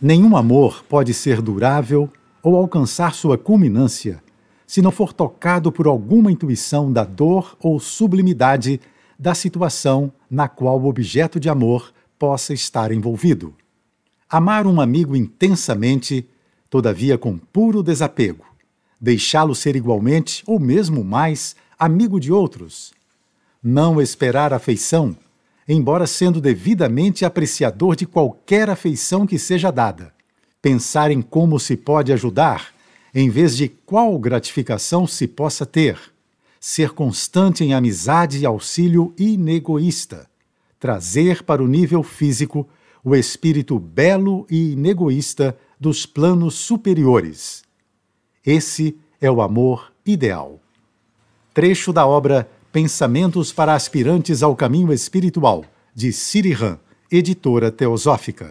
Nenhum amor pode ser durável ou alcançar sua culminância se não for tocado por alguma intuição da dor ou sublimidade da situação na qual o objeto de amor possa estar envolvido. Amar um amigo intensamente, todavia com puro desapego, deixá-lo ser igualmente ou mesmo mais amigo de outros, não esperar afeição embora sendo devidamente apreciador de qualquer afeição que seja dada. Pensar em como se pode ajudar, em vez de qual gratificação se possa ter. Ser constante em amizade e auxílio inegoísta. Trazer para o nível físico o espírito belo e inegoísta dos planos superiores. Esse é o amor ideal. Trecho da obra Pensamentos para Aspirantes ao Caminho Espiritual, de Siri Han, editora teosófica.